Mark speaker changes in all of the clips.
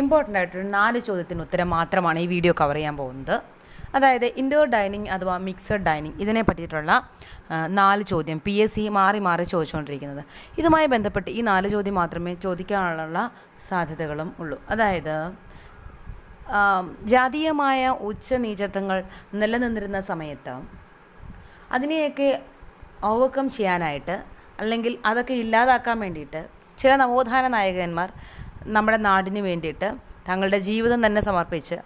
Speaker 1: important ആയിട്ടൊരു നാല് ചോദ്യത്തിന് ഉത്തരം മാത്രമാണ് ഈ വീഡിയോ കവർ ചെയ്യാൻ പോകുന്നത് അതായത് ഇൻഡോർ ഡൈനിങ് അഥവാ മിക്സഡ് ഡൈനിങ് ഇതിനെ പറ്റിയിട്ടുള്ള നാല് ചോദ്യം പി എസ് സി മാറി മാറി ചോദിച്ചുകൊണ്ടിരിക്കുന്നത് ഇതുമായി ബന്ധപ്പെട്ട് ഈ നാല് ചോദ്യം മാത്രമേ ചോദിക്കാനുള്ള സാധ്യതകളും ഉള്ളൂ അതായത് ജാതീയമായ ഉച്ചനീചത്വങ്ങൾ നിലനിന്നിരുന്ന സമയത്ത് അതിനെയൊക്കെ ഓവർകം ചെയ്യാനായിട്ട് അല്ലെങ്കിൽ അതൊക്കെ ഇല്ലാതാക്കാൻ വേണ്ടിയിട്ട് ചില നവോത്ഥാന നായകന്മാർ നമ്മുടെ നാടിന് വേണ്ടിയിട്ട് തങ്ങളുടെ ജീവിതം തന്നെ സമർപ്പിച്ച്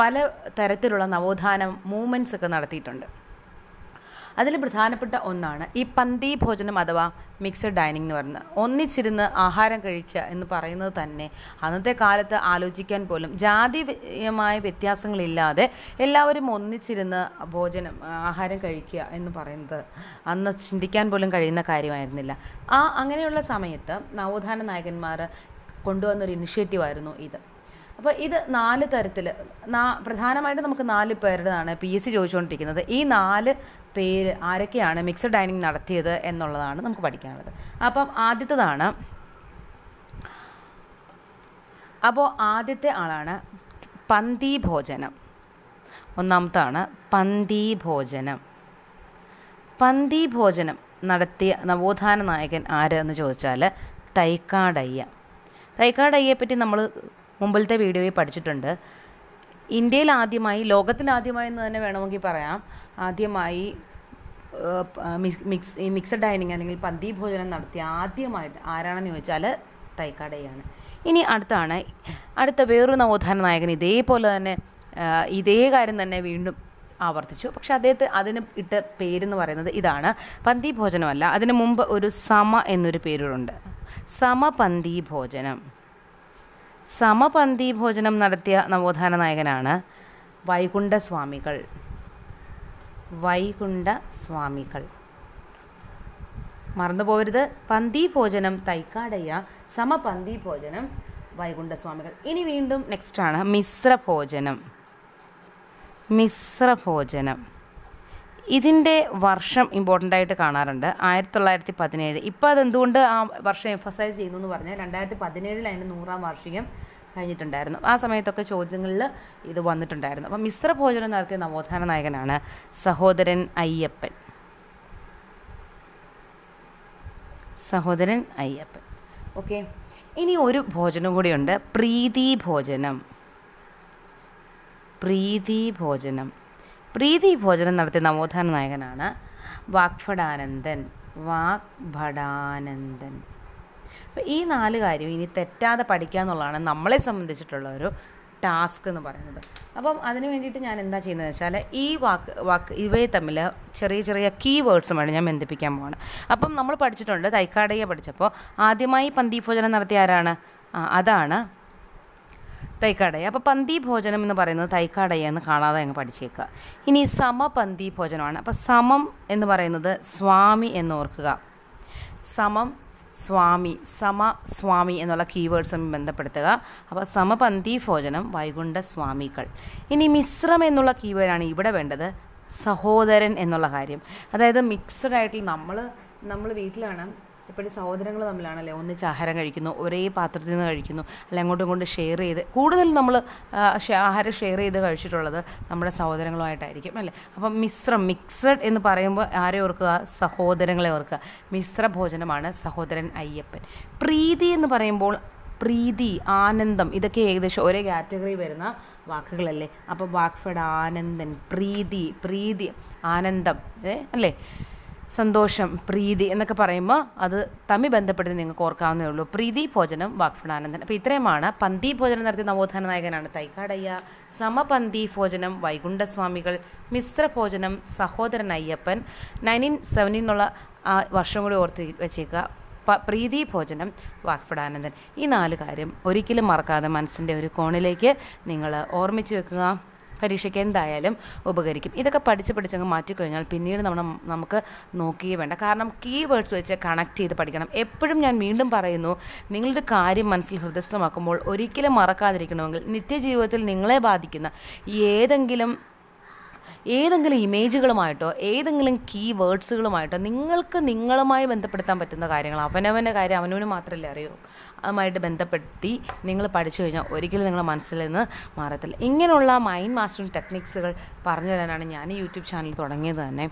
Speaker 1: പല തരത്തിലുള്ള നവോത്ഥാന മൂവ്മെൻറ്റ്സ് ഒക്കെ നടത്തിയിട്ടുണ്ട് അതിൽ പ്രധാനപ്പെട്ട ഒന്നാണ് ഈ പന്തി ഭോജനം അഥവാ മിക്സഡ് ഡൈനിങ് എന്ന് പറയുന്നത് ഒന്നിച്ചിരുന്ന് ആഹാരം കഴിക്കുക എന്ന് പറയുന്നത് തന്നെ അന്നത്തെ കാലത്ത് ആലോചിക്കാൻ പോലും ജാതീയമായ വ്യത്യാസങ്ങളില്ലാതെ എല്ലാവരും ഒന്നിച്ചിരുന്ന് ഭോജനം ആഹാരം കഴിക്കുക എന്ന് പറയുന്നത് അന്ന് ചിന്തിക്കാൻ പോലും കഴിയുന്ന കാര്യമായിരുന്നില്ല ആ അങ്ങനെയുള്ള സമയത്ത് നവോത്ഥാന നായകന്മാർ കൊണ്ടുവന്നൊരു ഇനിഷ്യേറ്റീവായിരുന്നു ഇത് അപ്പോൾ ഇത് നാല് തരത്തിൽ പ്രധാനമായിട്ട് നമുക്ക് നാല് പേരുടേതാണ് പി എസ് സി ചോദിച്ചുകൊണ്ടിരിക്കുന്നത് ഈ നാല് പേര് ആരൊക്കെയാണ് മിക്സഡ് ഡൈനിങ് നടത്തിയത് എന്നുള്ളതാണ് നമുക്ക് പഠിക്കാനുള്ളത് അപ്പം ആദ്യത്തേതാണ് അപ്പോൾ ആദ്യത്തെ ആളാണ് പന്തി ഭോജനം ഒന്നാമത്താണ് പന്തി ഭോജനം പന്തി ഭോജനം നടത്തിയ നവോത്ഥാന നായകൻ ആര് എന്ന് ചോദിച്ചാൽ തൈക്കാടയ്യ തൈക്കാടയ്യയെ പറ്റി നമ്മൾ മുമ്പിലത്തെ വീഡിയോയിൽ പഠിച്ചിട്ടുണ്ട് ഇന്ത്യയിൽ ആദ്യമായി ലോകത്തിലാദ്യമായി എന്ന് തന്നെ വേണമെങ്കിൽ പറയാം ആദ്യമായി മിക്സ് മിക്സഡ് ഡൈനിങ് അല്ലെങ്കിൽ പന്തി ഭോജനം നടത്തിയ ആദ്യമായിട്ട് ആരാണെന്ന് ചോദിച്ചാൽ തൈക്കാടയാണ് ഇനി അടുത്താണ് അടുത്ത വേറൊരു നവോത്ഥാന നായകൻ ഇതേപോലെ തന്നെ ഇതേ കാര്യം തന്നെ വീണ്ടും ആവർത്തിച്ചു പക്ഷെ അദ്ദേഹത്തെ അതിന് ഇട്ട പേരെന്ന് പറയുന്നത് ഇതാണ് പന്തി ഭോജനമല്ല അതിനു മുമ്പ് ഒരു സമ എന്നൊരു പേരുണ്ട് സമപന്തി ഭോജനം സമപന്തി ഭോജനം നടത്തിയ നവോത്ഥാന നായകനാണ് സ്വാമികൾ വൈകുണ്ഠ സ്വാമികൾ മറന്നു പോകരുത് പന്തി ഭോജനം തൈക്കാടയ്യ സമപന്തി ഭോജനം വൈകുണ്ഠ സ്വാമികൾ ഇനി വീണ്ടും നെക്സ്റ്റ് ആണ് മിശ്ര ഭോജനം മിശ്ര ഭോജനം ഇതിൻ്റെ വർഷം ഇമ്പോർട്ടൻ്റ് ആയിട്ട് കാണാറുണ്ട് ആയിരത്തി തൊള്ളായിരത്തി പതിനേഴ് ഇപ്പം അതെന്തുകൊണ്ട് ആ വർഷം എംഫസൈസ് ചെയ്യുന്നു എന്ന് പറഞ്ഞാൽ രണ്ടായിരത്തി പതിനേഴിൽ അതിൻ്റെ നൂറാം വാർഷികം കഴിഞ്ഞിട്ടുണ്ടായിരുന്നു ആ സമയത്തൊക്കെ ചോദ്യങ്ങളിൽ ഇത് വന്നിട്ടുണ്ടായിരുന്നു അപ്പം മിശ്ര ഭോജനം നടത്തിയ നവോത്ഥാന നായകനാണ് സഹോദരൻ അയ്യപ്പൻ സഹോദരൻ അയ്യപ്പൻ ഓക്കെ ഇനി ഒരു ഭോജനം കൂടിയുണ്ട് പ്രീതി ഭോജനം പ്രീതി ഭോജനം പ്രീതി ഭോജനം നടത്തിയ നവോത്ഥാന നായകനാണ് വാഗ്ഭടാനന്ദൻ വാഗ്ഭടാനന്ദൻ അപ്പം ഈ നാല് കാര്യം ഇനി തെറ്റാതെ പഠിക്കുക എന്നുള്ളതാണ് നമ്മളെ സംബന്ധിച്ചിട്ടുള്ള ഒരു ടാസ്ക് എന്ന് പറയുന്നത് അപ്പം അതിന് വേണ്ടിയിട്ട് ഞാൻ എന്താ ചെയ്യുന്നത് വെച്ചാൽ ഈ വാക്ക് വാക്ക് ഇവയെ തമ്മിൽ ചെറിയ ചെറിയ കീ വേണം ഞാൻ ബന്ധിപ്പിക്കാൻ പോവാണ് അപ്പം നമ്മൾ പഠിച്ചിട്ടുണ്ട് തൈക്കാടയെ പഠിച്ചപ്പോൾ ആദ്യമായി പന്തീഭോജനം നടത്തിയ ആരാണ് അതാണ് തൈക്കാടയ അപ്പോൾ പന്തി ഭോജനം എന്ന് പറയുന്നത് തൈക്കാടയ എന്ന് കാണാതെ അങ്ങ് പഠിച്ചേക്കുക ഇനി സമപന്തി ഭോജനമാണ് അപ്പോൾ സമം എന്ന് പറയുന്നത് സ്വാമി എന്ന് ഓർക്കുക സമം സ്വാമി സമ സ്വാമി എന്നുള്ള കീവേഡ്സും ബന്ധപ്പെടുത്തുക അപ്പോൾ സമപന്തി ഭോജനം വൈകുണ്ഠ സ്വാമികൾ ഇനി മിശ്രം എന്നുള്ള കീവേഡാണ് ഇവിടെ വേണ്ടത് സഹോദരൻ എന്നുള്ള കാര്യം അതായത് മിക്സഡ് ആയിട്ട് നമ്മൾ നമ്മൾ വീട്ടിലാണ് ഇപ്പോഴും സഹോദരങ്ങൾ തമ്മിലാണല്ലേ ഒന്നിച്ച് ആഹാരം കഴിക്കുന്നു ഒരേ പാത്രത്തിൽ നിന്ന് കഴിക്കുന്നു അല്ല അങ്ങോട്ടും ഇങ്ങോട്ടും ഷെയർ ചെയ്ത് കൂടുതൽ നമ്മൾ ആഹാരം ഷെയർ ചെയ്ത് കഴിച്ചിട്ടുള്ളത് നമ്മുടെ സഹോദരങ്ങളുമായിട്ടായിരിക്കും അല്ലേ അപ്പം മിശ്രം മിക്സഡ് എന്ന് പറയുമ്പോൾ ആരെ ഓർക്കുക സഹോദരങ്ങളെ ഓർക്കുക മിശ്ര ഭോജനമാണ് സഹോദരൻ അയ്യപ്പൻ പ്രീതി എന്ന് പറയുമ്പോൾ പ്രീതി ആനന്ദം ഇതൊക്കെ ഏകദേശം ഒരേ കാറ്റഗറി വരുന്ന വാക്കുകളല്ലേ അപ്പോൾ വാക്ഫഡ് ആനന്ദൻ പ്രീതി പ്രീതി ആനന്ദം അല്ലേ സന്തോഷം പ്രീതി എന്നൊക്കെ പറയുമ്പോൾ അത് തമ്മിൽ ബന്ധപ്പെട്ട് നിങ്ങൾക്ക് ഓർക്കാവുന്നേ ഉള്ളൂ പ്രീതി ഭോജനം വാക്ഫണാനന്ദൻ അപ്പോൾ ഇത്രയുമാണ് പന്തി ഭോജനം നടത്തിയ നവോത്ഥാന നായകനാണ് തൈക്കാടയ്യ സമപന്തി ഭോജനം വൈകുണ്ഠസ്വാമികൾ മിശ്ര ഭോജനം സഹോദരൻ അയ്യപ്പൻ നയൻറ്റീൻ സെവൻറ്റീൻ എന്നുള്ള ആ വർഷം കൂടി ഓർത്ത് വെച്ചേക്കുക പ്രീതി ഭോജനം വാക്ഫടാനന്ദൻ ഈ നാല് കാര്യം ഒരിക്കലും മറക്കാതെ മനസ്സിൻ്റെ ഒരു കോണിലേക്ക് നിങ്ങൾ ഓർമ്മിച്ച് വെക്കുക പരീക്ഷയ്ക്ക് എന്തായാലും ഉപകരിക്കും ഇതൊക്കെ പഠിച്ച് പഠിച്ചങ്ങ് മാറ്റിക്കഴിഞ്ഞാൽ പിന്നീട് നമ്മൾ നമുക്ക് നോക്കിയേ വേണ്ട കാരണം കീ വേർഡ്സ് വെച്ച് കണക്ട് ചെയ്ത് പഠിക്കണം എപ്പോഴും ഞാൻ വീണ്ടും പറയുന്നു നിങ്ങളുടെ കാര്യം മനസ്സിൽ ഹൃദയസ്ഥമാക്കുമ്പോൾ ഒരിക്കലും മറക്കാതിരിക്കണമെങ്കിൽ നിത്യജീവിതത്തിൽ നിങ്ങളെ ബാധിക്കുന്ന ഏതെങ്കിലും ഏതെങ്കിലും ഇമേജുകളുമായിട്ടോ ഏതെങ്കിലും കീ വേർഡ്സുകളുമായിട്ടോ നിങ്ങൾക്ക് നിങ്ങളുമായി ബന്ധപ്പെടുത്താൻ പറ്റുന്ന കാര്യങ്ങൾ അവനവൻ്റെ കാര്യം അവനവന് മാത്രമല്ലേ അറിയൂ അതുമായിട്ട് ബന്ധപ്പെടുത്തി നിങ്ങൾ പഠിച്ചു കഴിഞ്ഞാൽ ഒരിക്കലും നിങ്ങളുടെ മനസ്സിൽ നിന്ന് മാറത്തില്ല ഇങ്ങനെയുള്ള മൈൻഡ് മാസ്റ്ററിങ് ടെക്നിക്സുകൾ പറഞ്ഞു തരാനാണ് ഞാൻ യൂട്യൂബ് ചാനൽ തുടങ്ങിയത് തന്നെ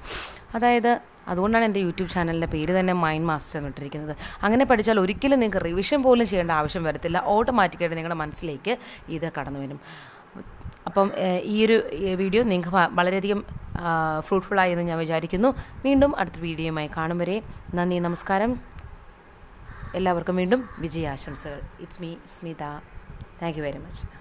Speaker 1: അതായത് അതുകൊണ്ടാണ് എൻ്റെ യൂട്യൂബ് ചാനലിൻ്റെ പേര് തന്നെ മൈൻഡ് മാസ്റ്റർ എന്നിട്ടിരിക്കുന്നത് അങ്ങനെ പഠിച്ചാൽ ഒരിക്കലും നിങ്ങൾക്ക് റിവിഷൻ പോലും ചെയ്യേണ്ട ആവശ്യം വരത്തില്ല ഓട്ടോമാറ്റിക്കായിട്ട് നിങ്ങളുടെ മനസ്സിലേക്ക് ഇത് കടന്നു വരും അപ്പം ഈ ഒരു വീഡിയോ നിങ്ങൾക്ക് വളരെയധികം ആയി എന്ന് ഞാൻ വിചാരിക്കുന്നു വീണ്ടും അടുത്ത വീഡിയോയുമായി കാണും വരെ നന്ദി നമസ്കാരം എല്ലാവർക്കും വീണ്ടും വിജയാശംസകൾ it's me Smitha thank you very much